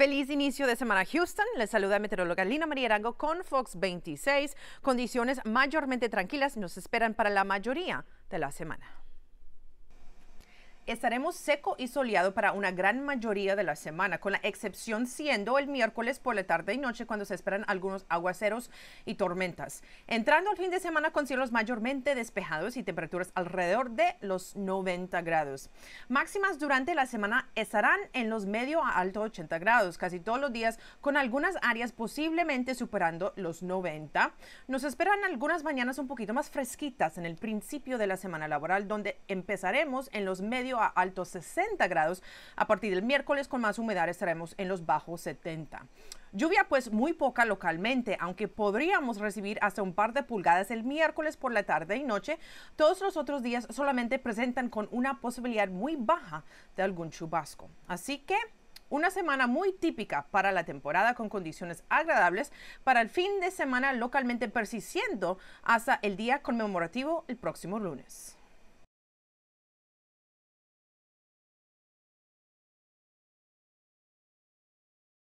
Feliz inicio de semana Houston. Les saluda meteoróloga Lina María Arango con Fox 26. Condiciones mayormente tranquilas nos esperan para la mayoría de la semana. Estaremos seco y soleado para una gran mayoría de la semana, con la excepción siendo el miércoles por la tarde y noche cuando se esperan algunos aguaceros y tormentas. Entrando al fin de semana con cielos mayormente despejados y temperaturas alrededor de los 90 grados. Máximas durante la semana estarán en los medio a alto 80 grados casi todos los días, con algunas áreas posiblemente superando los 90. Nos esperan algunas mañanas un poquito más fresquitas en el principio de la semana laboral, donde empezaremos en los medio a altos 60 grados. A partir del miércoles con más humedad estaremos en los bajos 70. Lluvia pues muy poca localmente, aunque podríamos recibir hasta un par de pulgadas el miércoles por la tarde y noche. Todos los otros días solamente presentan con una posibilidad muy baja de algún chubasco. Así que una semana muy típica para la temporada con condiciones agradables para el fin de semana localmente persistiendo hasta el día conmemorativo el próximo lunes.